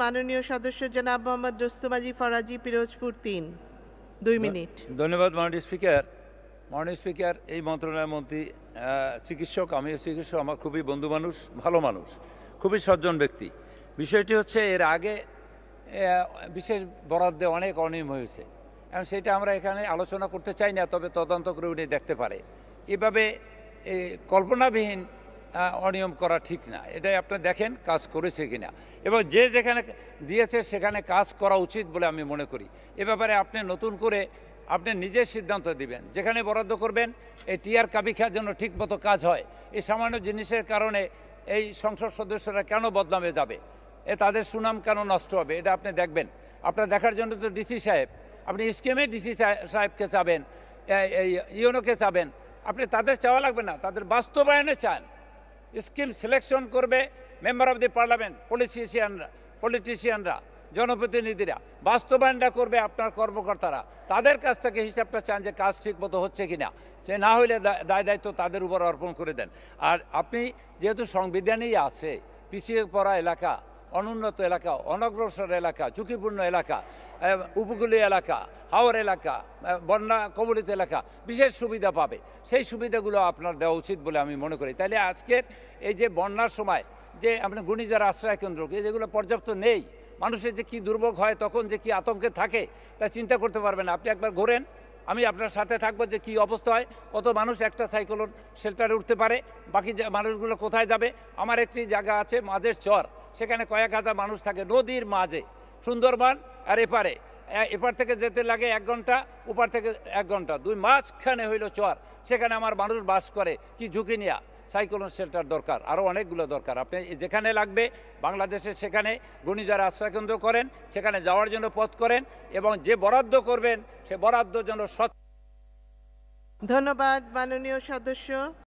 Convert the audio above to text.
মাননীয় সদস্য জনাব মোহাম্মদ দোস্তমাজি ফরাজি পিরোজপুর তিন দুই মিনিট ধন্যবাদ মাননীয় স্পিকার মাননীয় স্পিকার এই মন্ত্রণালয় মন্ত্রী চিকিৎসক আমিও চিকিৎসক আমার খুবই বন্ধু মানুষ ভালো মানুষ খুবই সজ্জন ব্যক্তি বিষয়টি হচ্ছে এর আগে বিশেষ বরাদ্দে অনেক অনিয়ম হয়েছে এবং সেটা আমরা এখানে আলোচনা করতে চাই না তবে তদন্ত করে উনি দেখতে পারে এভাবে কল্পনাবিহীন অনিয়ম করা ঠিক না এটাই আপনি দেখেন কাজ করেছে কি না এবং যে যেখানে দিয়েছে সেখানে কাজ করা উচিত বলে আমি মনে করি এ ব্যাপারে আপনি নতুন করে আপনি নিজের সিদ্ধান্ত দিবেন যেখানে বরাদ্দ করবেন এই টিয়ার কাবিখার জন্য ঠিকমতো কাজ হয় এই সামান্য জিনিসের কারণে এই সংসদ সদস্যরা কেন বদনামে যাবে এ তাদের সুনাম কেন নষ্ট হবে এটা আপনি দেখবেন আপনার দেখার জন্য তো ডিসি সাহেব আপনি স্কিমে ডিসি সাহেবকে চাবেন এই ইউনোকে চাবেন আপনি তাদের চাওয়া লাগবে না তাদের বাস্তবায়নে চান স্কিম সিলেকশন করবে মেম্বার অব দি পার্লামেন্ট পলিটিশিয়ানরা পলিটিশিয়ানরা জনপ্রতিনিধিরা বাস্তবায়নটা করবে আপনার কর্মকর্তারা তাদের কাছ থেকে হিসাবটা চান যে কাজ ঠিক মতো হচ্ছে কি না সে না হইলে দায় দায়িত্ব তাদের উপর অর্পণ করে দেন আর আপনি যেহেতু সংবিধানেই আছে পিছিয়ে পড়া এলাকা অনুন্নত এলাকা অনগ্রসর এলাকা ঝুঁকিপূর্ণ এলাকা উপকূলীয় এলাকা হাওর এলাকা বন্যা কবলিত এলাকা বিশেষ সুবিধা পাবে সেই সুবিধাগুলো আপনার দেওয়া উচিত বলে আমি মনে করি তাহলে আজকের এই যে বন্যার সময় যে আপনার গুণিজার আশ্রয় কেন্দ্র যেগুলো পর্যাপ্ত নেই মানুষের যে কি দুর্ভোগ হয় তখন যে কি আতঙ্কে থাকে তা চিন্তা করতে পারবেন আপনি একবার ঘোরেন আমি আপনার সাথে থাকবো যে কি অবস্থা হয় কত মানুষ একটা সাইক্লোন শেল্টারে উঠতে পারে বাকি মানুষগুলো কোথায় যাবে আমার একটি জায়গা আছে মাঝের চর সেখানে কয়েক হাজার মানুষ থাকে নদীর মাঝে সুন্দরবন আর এপারে এপার থেকে যেতে লাগে এক ঘন্টা উপার থেকে এক ঘন্টা দুই মাঝখানে হইল চর সেখানে আমার মানুষ বাস করে কি ঝুঁকি নেওয়া সাইক্লোন শেল্টার দরকার আরও অনেকগুলো দরকার আপনি যেখানে লাগবে বাংলাদেশে সেখানে ঘূর্ণিঝড় আশ্রয়কেন্দ্র করেন সেখানে যাওয়ার জন্য পথ করেন এবং যে বরাদ্দ করবেন সে বরাদ্দ যেন সৎ ধন্যবাদ মাননীয় সদস্য